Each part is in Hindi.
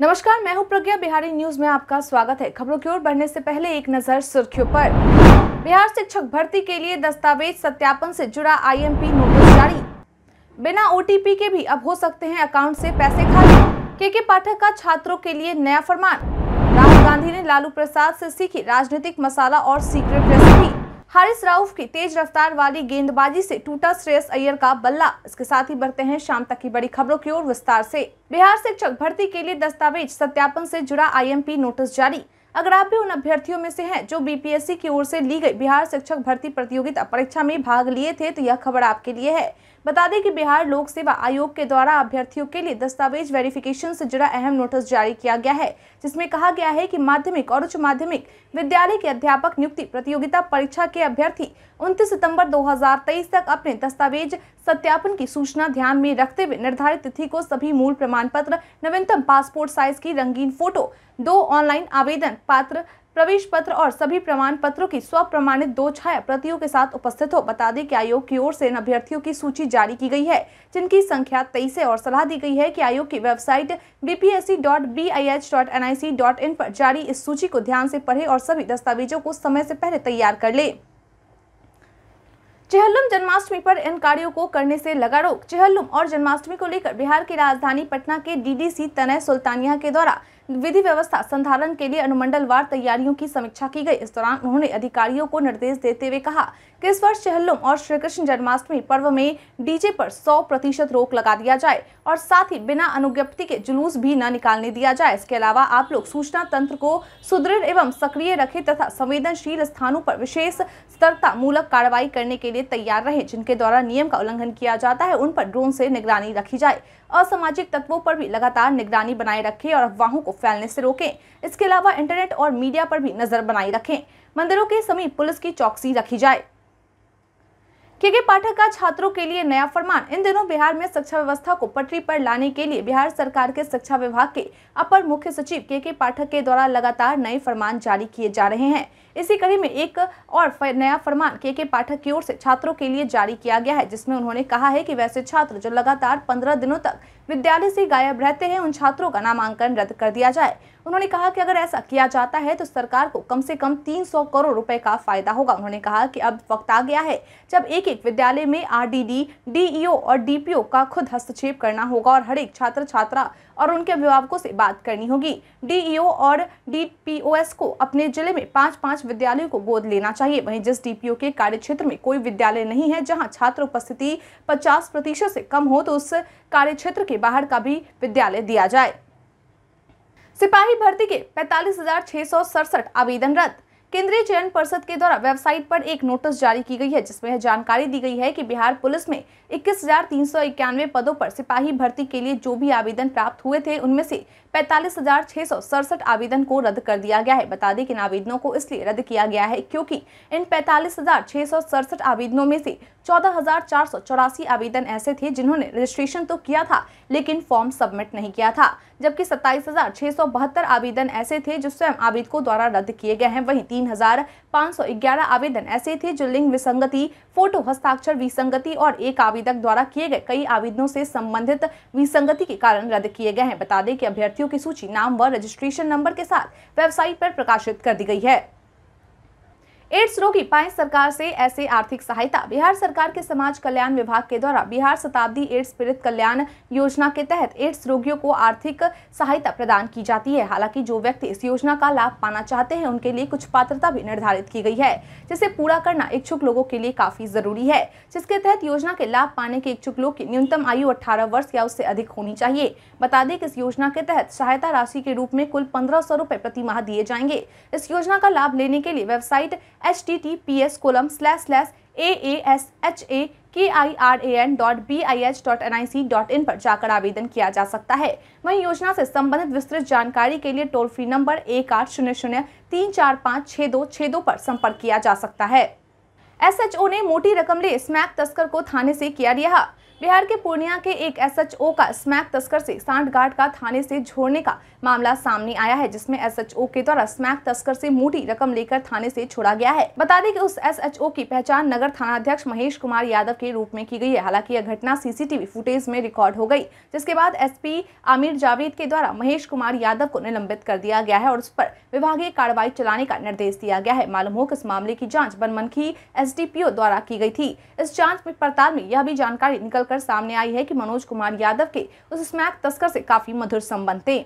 नमस्कार मैं हूं प्रज्ञा बिहारी न्यूज में आपका स्वागत है खबरों की ओर बढ़ने से पहले एक नजर सुर्खियों पर बिहार शिक्षक भर्ती के लिए दस्तावेज सत्यापन से जुड़ा आईएमपी नोटिस जारी बिना ओटीपी के भी अब हो सकते हैं अकाउंट से पैसे खाली के के पाठक का छात्रों के लिए नया फरमान राहुल गांधी ने लालू प्रसाद ऐसी सीखी राजनीतिक मसाला और सीक्रेट रेसिपी हारिस राउफ की तेज रफ्तार वाली गेंदबाजी से टूटा श्रेयस अय्यर का बल्ला इसके साथ ही बढ़ते हैं शाम तक की बड़ी खबरों की ओर विस्तार से बिहार शिक्षक भर्ती के लिए दस्तावेज सत्यापन से जुड़ा आईएमपी नोटिस जारी अगर आप भी उन अभ्यर्थियों में से हैं जो बीपीएससी की ओर से ली गई बिहार शिक्षक भर्ती प्रतियोगिता परीक्षा में भाग लिए थे तो यह खबर आपके लिए है बता दें कि बिहार लोक सेवा आयोग के द्वारा अभ्यर्थियों के लिए दस्तावेज वेरिफिकेशन से जुड़ा अहम नोटिस जारी किया गया है जिसमें कहा गया है कि माध्यमिक और उच्च माध्यमिक विद्यालय के अध्यापक नियुक्ति प्रतियोगिता परीक्षा के अभ्यर्थी 29 सितंबर 2023 तक अपने दस्तावेज सत्यापन की सूचना ध्यान में रखते हुए निर्धारित तिथि को सभी मूल प्रमाण पत्र नवीनतम पासपोर्ट साइज की रंगीन फोटो दो ऑनलाइन आवेदन पात्र प्रवेश पत्र और सभी प्रमाण पत्रों की स्व प्रमाणित दो छाया प्रतियों के साथ उपस्थित हो बता दें कि आयोग की ओर से इन अभ्यर्थियों की सूची जारी की गई है जिनकी संख्या तेईस है और सलाह दी गई है कि आयोग की वेबसाइट bpsc.bih.nic.in पर जारी इस सूची को ध्यान से पढ़े और सभी दस्तावेजों को समय से पहले तैयार कर ले चेहल्लुम जन्माष्टमी पर इन कार्यों को करने से लगा रोक चेहल्लुम और जन्माष्टमी को लेकर बिहार की राजधानी पटना के डीडीसी तनय सुल्तानिया के द्वारा विधि व्यवस्था संधारण के लिए अनुमंडलवार तैयारियों की समीक्षा की गई इस दौरान उन्होंने अधिकारियों को निर्देश देते हुए कहा कि इस वर्ष चहल्लुम और श्री कृष्ण जन्माष्टमी पर्व में डीजे पर 100 प्रतिशत रोक लगा दिया जाए और साथ ही बिना अनुज्ञप्ति के जुलूस भी न निकालने दिया जाए इसके अलावा आप लोग सूचना तंत्र को सुदृढ़ एवं सक्रिय रखें तथा संवेदनशील स्थानों पर विशेष सतर्कता मूलक कार्रवाई करने के लिए तैयार रहे जिनके द्वारा नियम का उल्लंघन किया जाता है उन पर ड्रोन से निगरानी रखी जाए असामाजिक तत्वों पर भी लगातार निगरानी बनाए रखें और अफवाहों को फैलने से रोकें इसके अलावा इंटरनेट और मीडिया पर भी नजर बनाए रखें मंदिरों के समीप पुलिस की चौकसी रखी जाए क्योंकि पाठक का छात्रों के लिए नया फरमान इन दिनों बिहार में शिक्षा व्यवस्था को पटरी पर लाने के लिए बिहार सरकार के शिक्षा विभाग के अपर मुख्य सचिव के के पाठक के द्वारा लगातार नए फरमान जारी किए जा रहे हैं इसी कड़ी में एक और नया फरमान के के पाठक की ओर से छात्रों के लिए जारी किया गया है जिसमें उन्होंने कहा है कि वैसे छात्र जो लगातार पंद्रह दिनों तक विद्यालय से गायब रहते हैं उन छात्रों का नामांकन रद्द कर दिया जाए उन्होंने कहा कि अगर ऐसा किया जाता है तो सरकार को कम से कम 300 करोड़ रुपए का फायदा होगा उन्होंने कहा कि अब वक्त आ गया है जब एक एक विद्यालय में आरडीडी, डीईओ और डीपीओ का खुद हस्तक्षेप करना होगा और हर एक छात्र छात्रा और उनके अभिभावकों से बात करनी होगी डीईओ और डी को अपने जिले में पाँच पाँच विद्यालयों को गोद लेना चाहिए वहीं जिस डीपीओ के कार्यक्षेत्र में कोई विद्यालय नहीं है जहां छात्र उपस्थिति 50 प्रतिशत से कम हो तो उस कार्यक्षेत्र के बाहर का भी विद्यालय दिया जाए सिपाही भर्ती के पैंतालीस आवेदन रद्द केंद्रीय चयन परिषद के द्वारा वेबसाइट पर एक नोटिस जारी की गई है जिसमें यह जानकारी दी गई है कि बिहार पुलिस में इक्कीस पदों पर सिपाही भर्ती के लिए जो भी आवेदन प्राप्त हुए थे उनमें से पैंतालीस आवेदन को रद्द कर दिया गया है बता दें कि इन आवेदनों को इसलिए रद्द किया गया है क्योंकि इन पैंतालीस आवेदनों में से चौदह आवेदन ऐसे थे जिन्होंने रजिस्ट्रेशन तो किया था लेकिन फॉर्म सबमिट नहीं किया था जबकि सत्ताईस आवेदन ऐसे थे जो स्वयं आवेदकों द्वारा रद्द किए गए हैं वहीं तीन आवेदन ऐसे थे जो लिंग विसंगति फोटो हस्ताक्षर विसंगति और एक आवेदक द्वारा किए गए कई आवेदनों से संबंधित विसंगति के कारण रद्द किए गए हैं बता दें कि अभ्यर्थियों की सूची नाम व रजिस्ट्रेशन नंबर के साथ वेबसाइट पर प्रकाशित कर दी गई है एड्स रोगी पाए सरकार से ऐसे आर्थिक सहायता बिहार सरकार के समाज कल्याण विभाग के द्वारा बिहार शताब्दी एड्स पीड़ित कल्याण योजना के तहत एड्स रोगियों को आर्थिक सहायता प्रदान की जाती है हालांकि जो व्यक्ति इस योजना का लाभ पाना चाहते हैं उनके लिए कुछ पात्रता भी निर्धारित की गई है जिसे पूरा करना इच्छुक लोगों के लिए काफी जरूरी है जिसके तहत योजना के लाभ पाने के इच्छुक लोग की न्यूनतम आयु अठारह वर्ष या उससे अधिक होनी चाहिए बता दें कि इस योजना के तहत सहायता राशि के रूप में कुल पंद्रह सौ प्रति माह दिए जाएंगे इस योजना का लाभ लेने के लिए website H T T P S colon slash slash A A S H A K I R A N dot B I H dot N I C dot in पर जाकर आवेदन किया जा सकता है वहीं योजना से संबंधित विस्तृत जानकारी के लिए टोल फ्री नंबर एक आठ शून्य शून्य तीन चार पाँच छः दो छः दो पर संपर्क किया जा सकता है एसएचओ ने मोटी रकम ले स्मैक तस्कर को थाने से किया रिहा बिहार के पूर्णिया के एक एसएचओ का स्मैक तस्कर से सांठगांठ का थाने से छोड़ने का मामला सामने आया है जिसमें एसएचओ के द्वारा स्मैक तस्कर से मोटी रकम लेकर थाने से छोड़ा गया है बता दें कि उस एसएचओ की पहचान नगर थाना अध्यक्ष महेश कुमार यादव के रूप में की गई है हालांकि यह घटना सीसीटीवी फुटेज में रिकॉर्ड हो गई जिसके बाद एस आमिर जावेद के द्वारा महेश कुमार यादव को निलंबित कर दिया गया है और उस पर विभागीय कार्रवाई चलाने का निर्देश दिया गया है मालूम हो कि इस मामले की जाँच बनमनखी एस द्वारा की गई थी इस जाँच में पड़ताल में यह भी जानकारी निकल कर निकलकर सामने आई है कि मनोज कुमार यादव के उस स्मैक तस्कर से काफी मधुर संबंध थे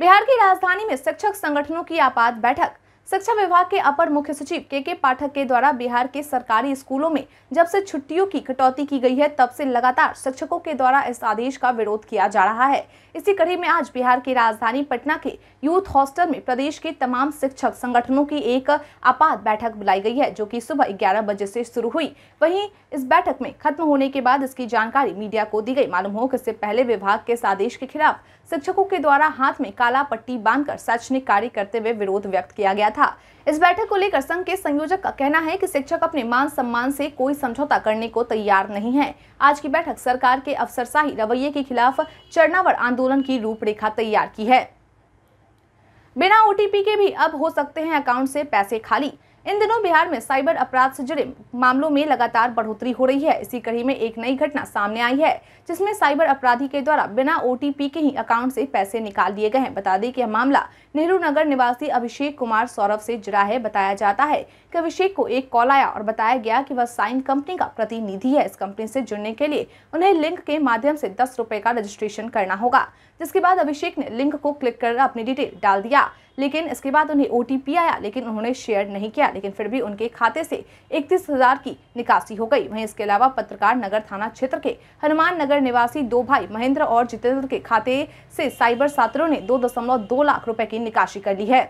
बिहार की राजधानी में शिक्षक संगठनों की आपात बैठक शिक्षा विभाग के अपर मुख्य सचिव के के पाठक के द्वारा बिहार के सरकारी स्कूलों में जब से छुट्टियों की कटौती की गई है तब से लगातार शिक्षकों के द्वारा इस आदेश का विरोध किया जा रहा है इसी कड़ी में आज बिहार की राजधानी पटना के यूथ हॉस्टल में प्रदेश के तमाम शिक्षक संगठनों की एक आपात बैठक बुलाई गई है जो की सुबह ग्यारह बजे से शुरू हुई वही इस बैठक में खत्म होने के बाद इसकी जानकारी मीडिया को दी गई मालूम हो कि इससे पहले विभाग के इस आदेश के खिलाफ शिक्षकों के द्वारा हाथ में काला पट्टी बांधकर शैक्षणिक कार्य करते हुए विरोध व्यक्त किया गया था इस बैठक को लेकर संघ के संयोजक का कहना है कि शिक्षक अपने मान सम्मान से कोई समझौता करने को तैयार नहीं है आज की बैठक सरकार के अफसरशाही रवैये के खिलाफ चरणावर आंदोलन की रूपरेखा तैयार की है बिना ओटीपी के भी अब हो सकते हैं अकाउंट से पैसे खाली इन दिनों बिहार में साइबर अपराध से जुड़े मामलों में लगातार बढ़ोतरी हो रही है इसी कड़ी में एक नई घटना सामने आई है जिसमें साइबर अपराधी के द्वारा बिना ओटीपी के ही अकाउंट से पैसे निकाल दिए गए हैं बता दें कि यह मामला नेहरू नगर निवासी अभिषेक कुमार सौरभ से जुड़ा है बताया जाता है की अभिषेक को एक कॉल आया और बताया गया की वह साइन कंपनी का प्रतिनिधि है इस कंपनी से जुड़ने के लिए उन्हें लिंक के माध्यम से दस का रजिस्ट्रेशन करना होगा जिसके बाद अभिषेक ने लिंक को क्लिक कर अपनी डिटेल डाल दिया लेकिन इसके बाद उन्हें ओ आया लेकिन उन्होंने शेयर नहीं किया लेकिन फिर भी उनके खाते से इकतीस हज़ार की निकासी हो गई वहीं इसके अलावा पत्रकार नगर थाना क्षेत्र के हनुमान नगर निवासी दो भाई महेंद्र और जितेंद्र के खाते से साइबर छात्रों ने दो दशमलव दो लाख रुपए की निकासी कर ली है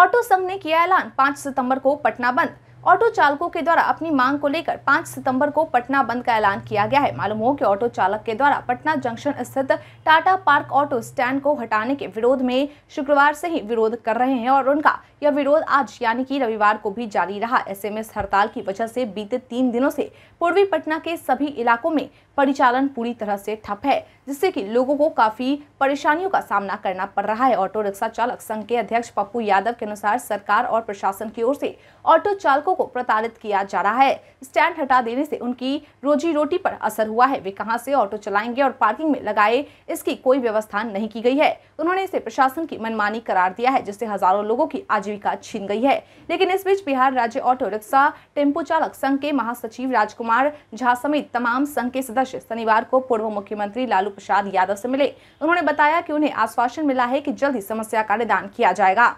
ऑटो संघ ने किया ऐलान पांच सितम्बर को पटना बंद ऑटो चालकों के द्वारा अपनी मांग को लेकर 5 सितंबर को पटना बंद का ऐलान किया गया है मालूम हो कि ऑटो चालक के द्वारा पटना जंक्शन स्थित टाटा पार्क ऑटो स्टैंड को हटाने के विरोध में शुक्रवार से ही विरोध कर रहे हैं और उनका यह विरोध आज यानी कि रविवार को भी जारी रहा ऐसे में इस हड़ताल की वजह से बीते तीन दिनों से पूर्वी पटना के सभी इलाकों में परिचालन पूरी तरह से ठप है जिससे कि लोगों को काफी परेशानियों का सामना करना पड़ रहा है ऑटो रिक्शा चालक संघ के अध्यक्ष पप्पू यादव के अनुसार सरकार और प्रशासन की ओर से ऑटो चालकों लाखों को प्रताड़ित किया जा रहा है स्टैंड हटा देने से उनकी रोजी रोटी पर असर हुआ है वे कहां से ऑटो चलाएंगे और पार्किंग में लगाए इसकी कोई व्यवस्था नहीं की गई है उन्होंने इसे प्रशासन की मनमानी करार दिया है जिससे हजारों लोगों की आजीविका छीन गई है लेकिन इस बीच बिहार राज्य ऑटो रिक्शा टेम्पो चालक संघ के महासचिव राजकुमार झा समेत तमाम संघ के सदस्य शनिवार को पूर्व मुख्यमंत्री लालू प्रसाद यादव से मिले उन्होंने बताया कि उन्हें आश्वासन मिला है कि जल्द ही समस्या का निदान किया जाएगा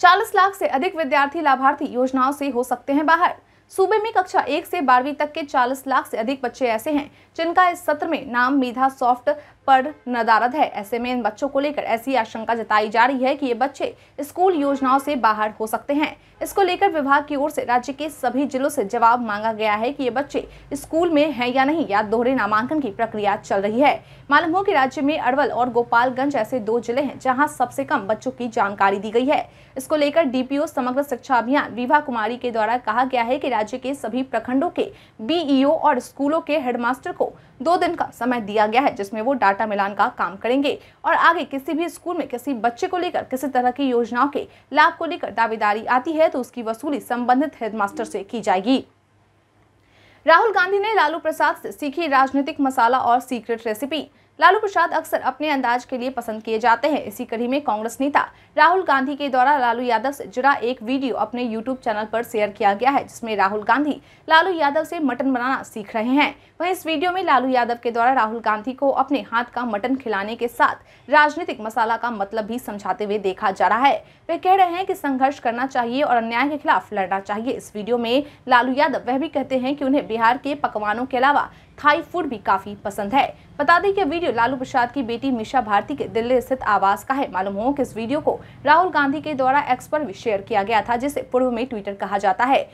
40 लाख से अधिक विद्यार्थी लाभार्थी योजनाओं से हो सकते हैं बाहर सूबे में कक्षा एक से बारहवीं तक के 40 लाख से अधिक बच्चे ऐसे हैं जिनका इस सत्र में नाम मेधा सॉफ्ट पर नदारद है ऐसे में इन बच्चों को लेकर ऐसी आशंका जताई जा रही है कि ये बच्चे स्कूल योजनाओं से बाहर हो सकते हैं इसको लेकर विभाग की ओर से राज्य के सभी जिलों से जवाब मांगा गया है कि ये बच्चे स्कूल में हैं या नहीं या दोहरे नामांकन की प्रक्रिया चल रही है मालूम हो कि राज्य में अरवल और गोपालगंज ऐसे दो जिले हैं जहाँ सबसे कम बच्चों की जानकारी दी गई है इसको लेकर डीपीओ समग्र शिक्षा अभियान विभा कुमारी के द्वारा कहा गया है की राज्य के सभी प्रखंडों के बीईओ e और स्कूलों के हेडमास्टर को दो दिन का समय दिया गया है जिसमें वो डाटा मिलान का काम करेंगे और आगे किसी भी स्कूल में किसी बच्चे को लेकर किसी तरह की योजनाओं के लाभ को लेकर दावेदारी आती है तो उसकी वसूली संबंधित हेडमास्टर से की जाएगी राहुल गांधी ने लालू प्रसाद से सीखी राजनीतिक मसाला और सीक्रेट रेसिपी लालू प्रसाद अक्सर अपने अंदाज के लिए पसंद किए जाते हैं इसी कड़ी में कांग्रेस नेता राहुल गांधी के द्वारा लालू यादव से जुड़ा एक वीडियो अपने यूट्यूब चैनल पर शेयर किया गया है जिसमें राहुल गांधी लालू यादव से मटन बनाना सीख रहे हैं वहीं इस वीडियो में लालू यादव के द्वारा राहुल गांधी को अपने हाथ का मटन खिलाने के साथ राजनीतिक मसाला का मतलब भी समझाते हुए देखा जा रहा है वे कह रहे हैं की संघर्ष करना चाहिए और अन्याय के खिलाफ लड़ना चाहिए इस वीडियो में लालू यादव वह भी कहते हैं की उन्हें बिहार के पकवानों के अलावा थाई फूड भी काफी पसंद है बता दें कि वीडियो लालू प्रसाद की बेटी मिशा भारती के दिल्ली स्थित आवास का है मालूम हो कि इस वीडियो को राहुल गांधी के द्वारा एक्स पर भी शेयर किया गया था जिसे पूर्व में ट्विटर कहा जाता है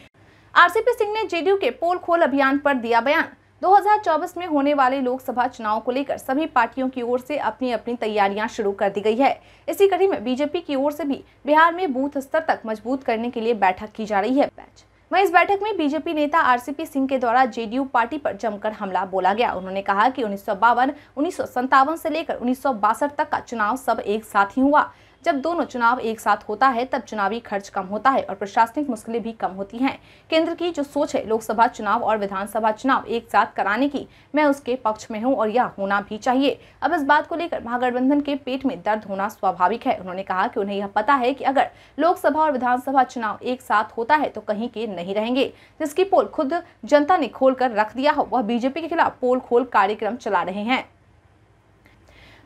आरसीपी सिंह ने जेडीयू के पोल खोल अभियान पर दिया बयान 2024 में होने वाले लोकसभा चुनाव को लेकर सभी पार्टियों की ओर से अपनी अपनी तैयारियां शुरू कर दी गई है इसी कड़ी में बीजेपी की ओर से भी बिहार में बूथ स्तर तक मजबूत करने के लिए बैठक की जा रही है वहीं इस बैठक में बीजेपी नेता आरसीपी सिंह के द्वारा जेडीयू पार्टी पर जमकर हमला बोला गया उन्होंने कहा कि उन्नीस सौ से लेकर उन्नीस तक का चुनाव सब एक साथ ही हुआ जब दोनों चुनाव एक साथ होता है तब चुनावी खर्च कम होता है और प्रशासनिक मुश्किलें भी कम होती हैं केंद्र की जो सोच है लोकसभा चुनाव और विधानसभा चुनाव एक साथ कराने की मैं उसके पक्ष में हूँ और यह होना भी चाहिए अब इस बात को लेकर महागठबंधन के पेट में दर्द होना स्वाभाविक है उन्होंने कहा कि उन्हें यह पता है कि अगर लोकसभा और विधानसभा चुनाव एक साथ होता है तो कहीं के नहीं रहेंगे जिसकी पोल खुद जनता ने खोल कर रख दिया हो वह बीजेपी के खिलाफ पोल खोल कार्यक्रम चला रहे हैं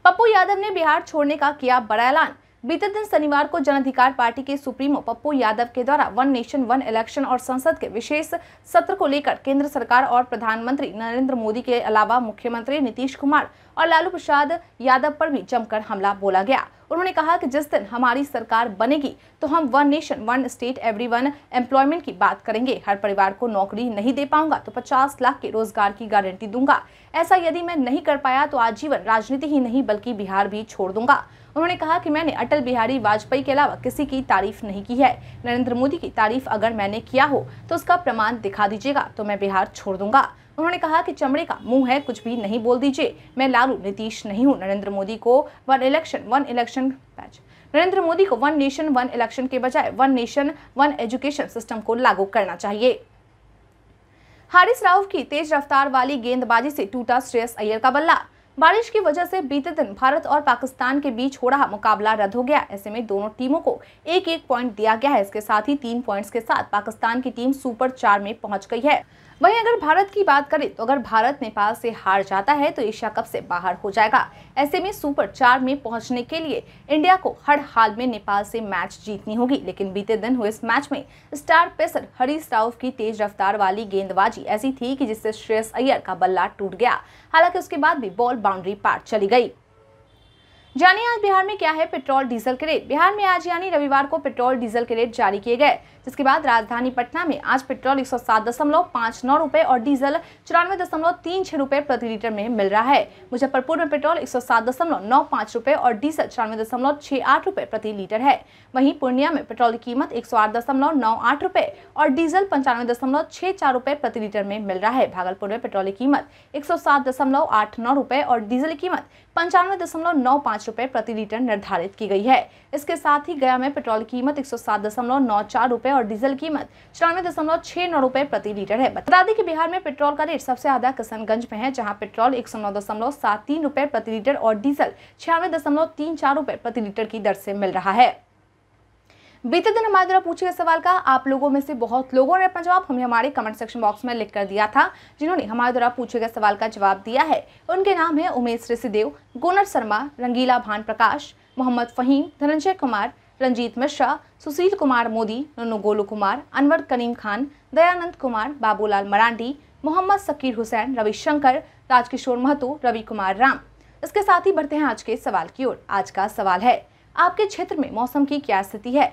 पप्पू यादव ने बिहार छोड़ने का किया बड़ा ऐलान बीते दिन शनिवार को जन अधिकार पार्टी के सुप्रीमो पप्पू यादव के द्वारा वन नेशन वन इलेक्शन और संसद के विशेष सत्र को लेकर केंद्र सरकार और प्रधानमंत्री नरेंद्र मोदी के अलावा मुख्यमंत्री नीतीश कुमार और लालू प्रसाद यादव पर भी जमकर हमला बोला गया उन्होंने कहा कि जिस दिन हमारी सरकार बनेगी तो हम one nation one state every one employment की बात करेंगे हर परिवार को नौकरी नहीं दे पाऊंगा तो पचास लाख के रोजगार की गारंटी दूंगा ऐसा यदि मैं नहीं कर पाया तो आजीवन राजनीति ही नहीं बल्कि बिहार भी छोड़ दूंगा उन्होंने कहा कि मैंने अटल बिहारी वाजपेयी के अलावा किसी की तारीफ नहीं की है नरेंद्र मोदी की तारीफ अगर मैंने किया हो तो उसका प्रमाण दिखा दीजिएगा तो मैं बिहार छोड़ दूंगा उन्होंने कहा कि चमड़े का मुंह है कुछ भी नहीं बोल दीजिए मैं लालू नीतीश नहीं हूँ नरेंद्र मोदी को वन इलेक्शन वन इलेक्शन पैच नरेंद्र मोदी को वन नेशन वन इलेक्शन के बजाय one nation one education system को लागू करना चाहिए हारिस राव की तेज रफ्तार वाली गेंदबाजी से टूटा श्रेयस अय्यर का बल्ला बारिश की वजह से बीते दिन भारत और पाकिस्तान के बीच हो रहा मुकाबला रद्द हो गया ऐसे में दोनों टीमों को एक एक पॉइंट दिया गया है इसके साथ ही तीन पॉइंट्स के साथ पाकिस्तान की टीम सुपर चार में पहुंच गई है वहीं अगर भारत की बात करें तो अगर भारत नेपाल से हार जाता है तो एशिया कप से बाहर हो जाएगा ऐसे में सुपर चार में पहुंचने के लिए इंडिया को हर हाल में नेपाल से मैच जीतनी होगी लेकिन बीते दिन हुए इस मैच में स्टार पेसर हरीश राउफ की तेज रफ्तार वाली गेंदबाजी ऐसी थी कि जिससे श्रेयस अय्यर का बल्ला टूट गया हालांकि उसके बाद भी बॉल बाउंड्री पार चली गई जानिए आज बिहार में क्या है पेट्रोल डीजल के रेट बिहार में आज यानी रविवार को पेट्रोल डीजल के रेट जारी किए गए जिसके बाद राजधानी पटना में आज पेट्रोल एक सौ और डीजल चौरानवे दशमलव तीन छह रूपए प्रति लीटर में मिल रहा है मुजफ्फरपुर में पेट्रोल एक सौ और डीजल चौरानवे दशमलव छह आठ प्रति लीटर है वहीं पूर्णिया में पेट्रोल की कीमत एक सौ और डीजल पंचानवे दशमलव छह चार प्रति लीटर में मिल रहा है भागलपुर में पेट्रोल की कीमत एक सौ और डीजल की कीमत पंचानवे दशमलव नौ पाँच पाँच प्रति लीटर निर्धारित की गई है इसके साथ ही गया में पेट्रोल कीमत एक सौ सात दशमलव नौ चार और डीजल कीमत चौरानवे दशमलव छह नौ रूपए प्रति लीटर है बता दें कि बिहार में पेट्रोल का रेट सबसे ज्यादा किशनगंज में है जहाँ पेट्रोल एक सौ नौ दशमलव सात तीन रूपए प्रति लीटर और डीजल छियानवे दशमलव तीन चार रूपए प्रति लीटर की दर से मिल रहा है बीते दिन हमारे द्वारा पूछे गए सवाल का आप लोगों में से बहुत लोगों ने अपना जवाब हमें हमारे कमेंट सेक्शन बॉक्स में लिख कर दिया था जिन्होंने हमारे द्वारा पूछे गए सवाल का जवाब दिया है उनके नाम है उमेश ऋषिदेव गोनर शर्मा रंगीला भान प्रकाश मोहम्मद फहीम धनंजय कुमार रंजीत मिश्रा सुशील कुमार मोदी नन्नू गोलू कुमार अनवर करीम खान दयानंद कुमार बाबूलाल मरांडी मोहम्मद सकीर हुसैन रविशंकर राजकिशोर महतो रवि कुमार राम इसके साथ ही बढ़ते हैं आज के सवाल की ओर आज का सवाल है आपके क्षेत्र में मौसम की क्या स्थिति है